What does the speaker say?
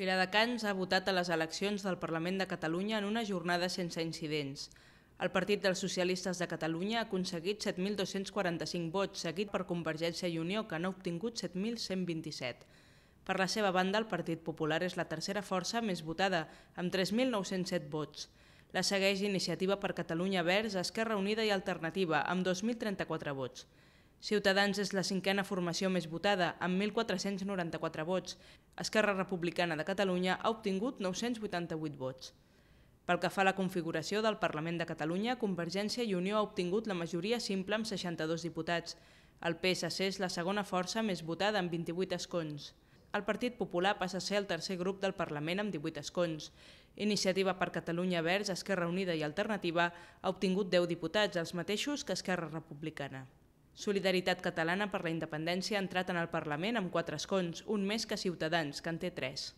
Viladecans ha votat a les eleccions del Parlament de Catalunya en una jornada sense incidents. El Partit dels Socialistes de Catalunya ha aconseguit 7.245 vots, seguit per Convergència i Unió, que n'ha obtingut 7.127. Per la seva banda, el Partit Popular és la tercera força més votada, amb 3.907 vots. La segueix Iniciativa per Catalunya Verds, Esquerra Unida i Alternativa, amb 2.034 vots. Ciutadans és la cinquena formació més votada, amb 1.494 vots. Esquerra Republicana de Catalunya ha obtingut 988 vots. Pel que fa a la configuració del Parlament de Catalunya, Convergència i Unió ha obtingut la majoria simple amb 62 diputats. El PSC és la segona força més votada amb 28 escons. El Partit Popular passa a ser el tercer grup del Parlament amb 18 escons. Iniciativa per Catalunya Verds, Esquerra Unida i Alternativa ha obtingut 10 diputats, els mateixos que Esquerra Republicana. Solidaritat Catalana per la Independència ha entrat en el Parlament amb quatre escons, un més que Ciutadans, que en té tres.